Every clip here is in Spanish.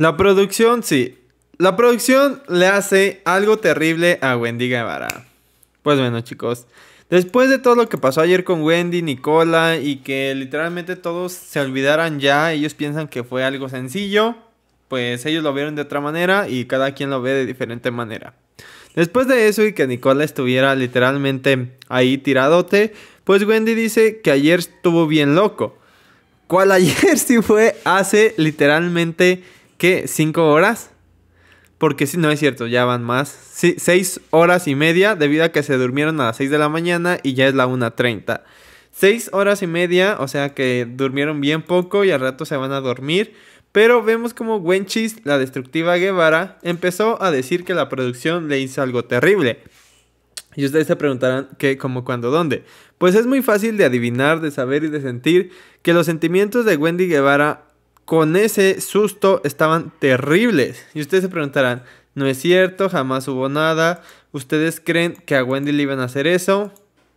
La producción, sí. La producción le hace algo terrible a Wendy Guevara. Pues bueno, chicos. Después de todo lo que pasó ayer con Wendy, Nicola y que literalmente todos se olvidaran ya, ellos piensan que fue algo sencillo, pues ellos lo vieron de otra manera y cada quien lo ve de diferente manera. Después de eso y que Nicola estuviera literalmente ahí tiradote, pues Wendy dice que ayer estuvo bien loco. ¿Cuál ayer sí fue hace literalmente ¿qué? ¿Cinco horas? Porque si no es cierto, ya van más. Sí, seis horas y media debido a que se durmieron a las 6 de la mañana y ya es la 1.30. Seis horas y media, o sea que durmieron bien poco y al rato se van a dormir. Pero vemos como Wenchis, la destructiva Guevara, empezó a decir que la producción le hizo algo terrible. Y ustedes se preguntarán qué, cómo, cuándo, dónde. Pues es muy fácil de adivinar, de saber y de sentir que los sentimientos de Wendy Guevara con ese susto estaban terribles. Y ustedes se preguntarán, no es cierto, jamás hubo nada. ¿Ustedes creen que a Wendy le iban a hacer eso?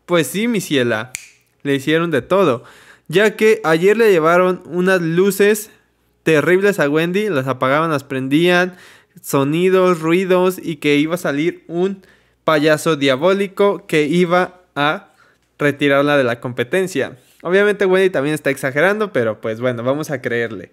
Pues sí, mi ciela, le hicieron de todo. Ya que ayer le llevaron unas luces terribles a Wendy, las apagaban, las prendían, sonidos, ruidos y que iba a salir un payaso diabólico que iba a retirarla de la competencia. Obviamente Wendy también está exagerando, pero pues bueno, vamos a creerle.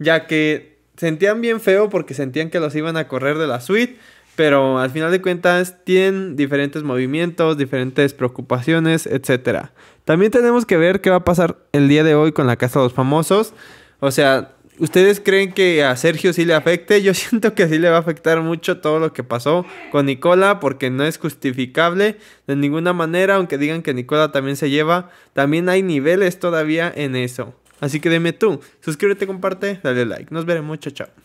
Ya que sentían bien feo porque sentían que los iban a correr de la suite, pero al final de cuentas tienen diferentes movimientos, diferentes preocupaciones, etc. También tenemos que ver qué va a pasar el día de hoy con la Casa de los Famosos. O sea, ¿Ustedes creen que a Sergio sí le afecte? Yo siento que sí le va a afectar mucho todo lo que pasó con Nicola porque no es justificable de ninguna manera, aunque digan que Nicola también se lleva, también hay niveles todavía en eso. Así que deme tú, suscríbete, comparte, dale like. Nos veremos, mucho, chao.